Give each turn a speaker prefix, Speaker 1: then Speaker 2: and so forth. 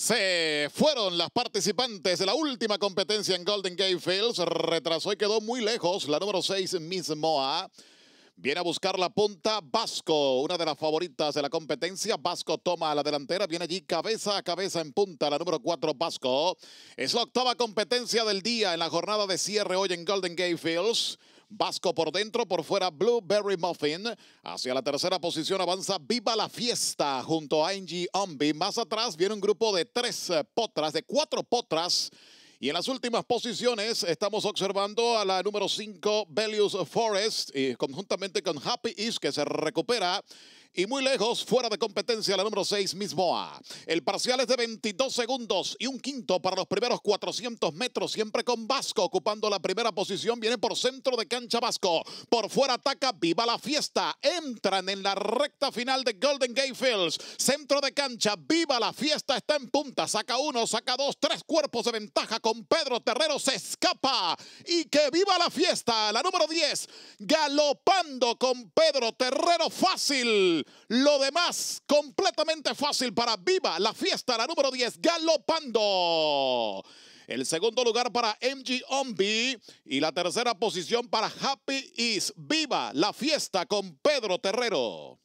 Speaker 1: Se fueron las participantes de la última competencia en Golden Gate Fields. Retrasó y quedó muy lejos la número 6, Miss Moa. Viene a buscar la punta Vasco, una de las favoritas de la competencia. Vasco toma a la delantera, viene allí cabeza a cabeza en punta, la número 4 Vasco. Es la octava competencia del día en la jornada de cierre hoy en Golden Gate Fields. Vasco por dentro, por fuera Blueberry Muffin. Hacia la tercera posición avanza Viva la Fiesta junto a Angie Ombi. Más atrás viene un grupo de tres potras, de cuatro potras. Y en las últimas posiciones estamos observando a la número 5, Belius Forest, y conjuntamente con Happy East, que se recupera y muy lejos, fuera de competencia, la número 6, Misboa. El parcial es de 22 segundos y un quinto para los primeros 400 metros, siempre con Vasco ocupando la primera posición. Viene por centro de cancha Vasco. Por fuera ataca, viva la fiesta. Entran en la recta final de Golden Gate Fields. Centro de cancha, viva la fiesta, está en punta. Saca uno, saca dos, tres cuerpos de ventaja con Pedro Terrero. Se escapa y que viva la fiesta. La número 10, galopando con Pedro Terrero fácil. Lo demás, completamente fácil para Viva la fiesta, la número 10, galopando. El segundo lugar para MG Ombi y la tercera posición para Happy Is Viva la fiesta con Pedro Terrero.